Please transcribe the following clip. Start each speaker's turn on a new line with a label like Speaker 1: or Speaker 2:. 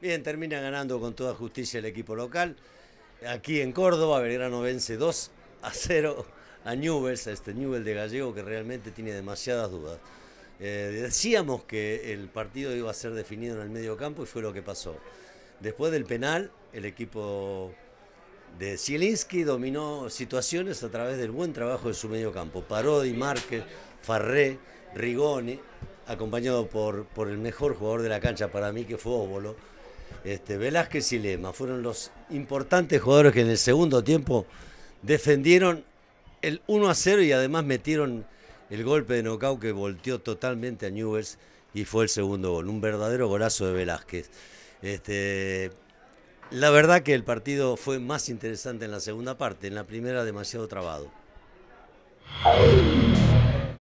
Speaker 1: Bien, termina ganando con toda justicia el equipo local. Aquí en Córdoba, Belgrano vence 2 a 0 a Newells, a este Newell de Gallego que realmente tiene demasiadas dudas. Eh, decíamos que el partido iba a ser definido en el medio campo y fue lo que pasó. Después del penal, el equipo de Zielinski dominó situaciones a través del buen trabajo de su medio campo. Parodi, Márquez, Farré, Rigoni, acompañado por, por el mejor jugador de la cancha para mí, que fue Óbolo. Este, Velázquez y Lema fueron los importantes jugadores que en el segundo tiempo defendieron el 1 a 0 y además metieron el golpe de nocaut que volteó totalmente a Newells y fue el segundo gol. Un verdadero golazo de Velázquez. Este, la verdad que el partido fue más interesante en la segunda parte, en la primera demasiado trabado.